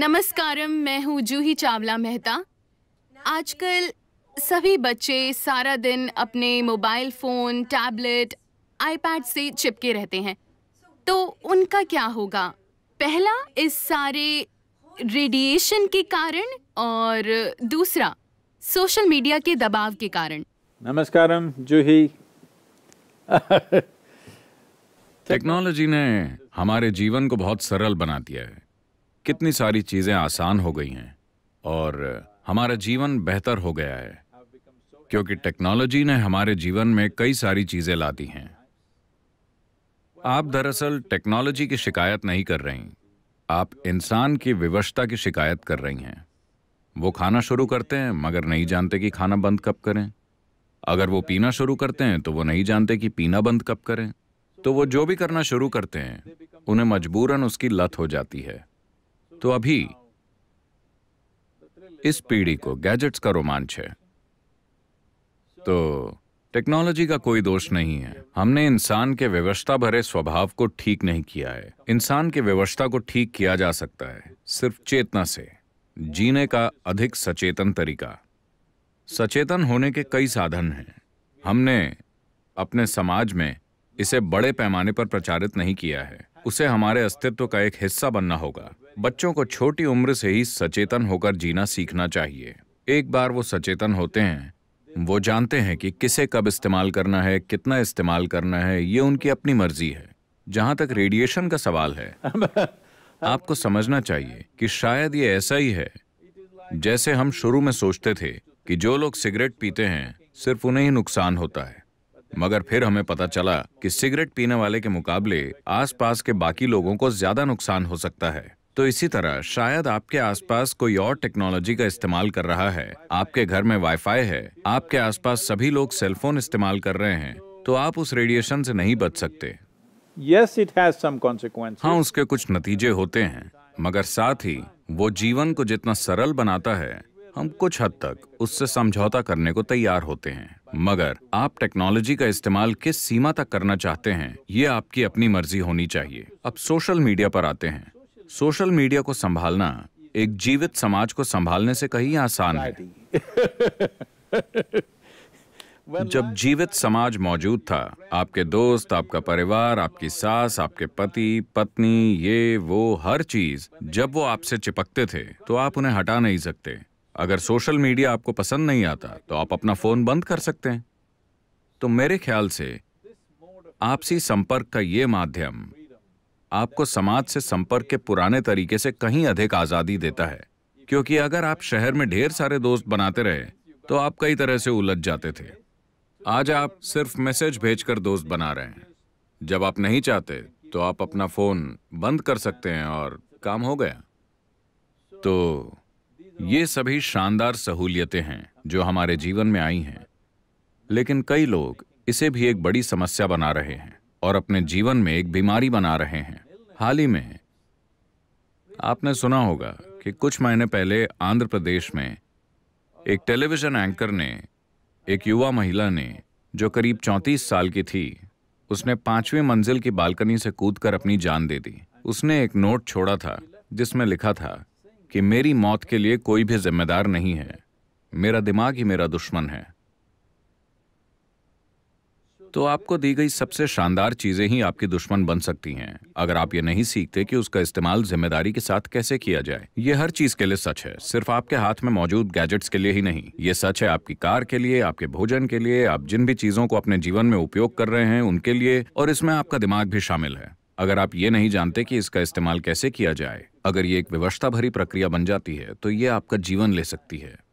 नमस्कारम मैं हूँ जूही चावला मेहता आजकल सभी बच्चे सारा दिन अपने मोबाइल फोन टैबलेट आईपैड से चिपके रहते हैं तो उनका क्या होगा पहला इस सारे रेडिएशन के कारण और दूसरा सोशल मीडिया के दबाव के कारण नमस्कारम जूही टेक्नोलॉजी ने हमारे जीवन को बहुत सरल बना दिया है कितनी सारी चीज़ें आसान हो गई हैं और हमारा जीवन बेहतर हो गया है क्योंकि टेक्नोलॉजी ने हमारे जीवन में कई सारी चीज़ें ला दी हैं आप दरअसल टेक्नोलॉजी की शिकायत नहीं कर रही आप इंसान की विवशता की शिकायत कर रही हैं वो खाना शुरू करते हैं मगर नहीं जानते कि खाना बंद कब करें अगर वो पीना शुरू करते हैं तो वो नहीं जानते कि पीना बंद कब करें तो वो जो भी करना शुरू करते हैं उन्हें मजबूरन उसकी लत हो जाती है तो अभी इस पीढ़ी को गैजेट्स का रोमांच है तो टेक्नोलॉजी का कोई दोष नहीं है हमने इंसान के व्यवस्था भरे स्वभाव को ठीक नहीं किया है इंसान के व्यवस्था को ठीक किया जा सकता है सिर्फ चेतना से जीने का अधिक सचेतन तरीका सचेतन होने के कई साधन हैं हमने अपने समाज में इसे बड़े पैमाने पर प्रचारित नहीं किया है उसे हमारे अस्तित्व का एक हिस्सा बनना होगा बच्चों को छोटी उम्र से ही सचेतन होकर जीना सीखना चाहिए एक बार वो सचेतन होते हैं वो जानते हैं कि किसे कब इस्तेमाल करना है कितना इस्तेमाल करना है ये उनकी अपनी मर्जी है जहां तक रेडिएशन का सवाल है आपको समझना चाहिए कि शायद ये ऐसा ही है जैसे हम शुरू में सोचते थे कि जो लोग सिगरेट पीते हैं सिर्फ उन्हें ही नुकसान होता है मगर फिर हमें पता चला कि सिगरेट पीने वाले के मुकाबले आसपास के बाकी लोगों को ज्यादा नुकसान हो सकता है तो इसी तरह शायद आपके आसपास कोई और टेक्नोलॉजी का इस्तेमाल कर रहा है आपके घर में वाईफाई है आपके आसपास सभी लोग सेलफोन इस्तेमाल कर रहे हैं तो आप उस रेडिएशन से नहीं बच सकते yes, it has some हाँ उसके कुछ नतीजे होते हैं मगर साथ ही वो जीवन को जितना सरल बनाता है हम कुछ हद तक उससे समझौता करने को तैयार होते हैं मगर आप टेक्नोलॉजी का इस्तेमाल किस सीमा तक करना चाहते हैं ये आपकी अपनी मर्जी होनी चाहिए अब सोशल मीडिया पर आते हैं सोशल मीडिया को संभालना एक जीवित समाज को संभालने से कहीं आसान है जब जीवित समाज मौजूद था आपके दोस्त आपका परिवार आपकी सास आपके पति पत्नी ये वो हर चीज जब वो आपसे चिपकते थे तो आप उन्हें हटा नहीं सकते अगर सोशल मीडिया आपको पसंद नहीं आता तो आप अपना फोन बंद कर सकते हैं तो मेरे ख्याल से आपसी संपर्क का ये माध्यम आपको समाज से संपर्क के पुराने तरीके से कहीं अधिक आज़ादी देता है क्योंकि अगर आप शहर में ढेर सारे दोस्त बनाते रहे तो आप कई तरह से उलझ जाते थे आज आप सिर्फ मैसेज भेजकर दोस्त बना रहे हैं जब आप नहीं चाहते तो आप अपना फ़ोन बंद कर सकते हैं और काम हो गया तो ये सभी शानदार सहूलियतें हैं जो हमारे जीवन में आई हैं लेकिन कई लोग इसे भी एक बड़ी समस्या बना रहे हैं और अपने जीवन में एक बीमारी बना रहे हैं हाल ही में आपने सुना होगा कि कुछ महीने पहले आंध्र प्रदेश में एक टेलीविजन एंकर ने एक युवा महिला ने जो करीब 34 साल की थी उसने पांचवी मंजिल की बालकनी से कूदकर अपनी जान दे दी उसने एक नोट छोड़ा था जिसमें लिखा था कि मेरी मौत के लिए कोई भी जिम्मेदार नहीं है मेरा दिमाग ही मेरा दुश्मन है तो आपको दी गई सबसे शानदार चीजें ही आपकी दुश्मन बन सकती हैं अगर आप ये नहीं सीखते कि उसका इस्तेमाल जिम्मेदारी के साथ कैसे किया जाए ये हर चीज के लिए सच है सिर्फ आपके हाथ में मौजूद गैजेट्स के लिए ही नहीं ये सच है आपकी कार के लिए आपके भोजन के लिए आप जिन भी चीजों को अपने जीवन में उपयोग कर रहे हैं उनके लिए और इसमें आपका दिमाग भी शामिल है अगर आप ये नहीं जानते कि इसका इस्तेमाल कैसे किया जाए अगर ये एक व्यवस्था भरी प्रक्रिया बन जाती है तो ये आपका जीवन ले सकती है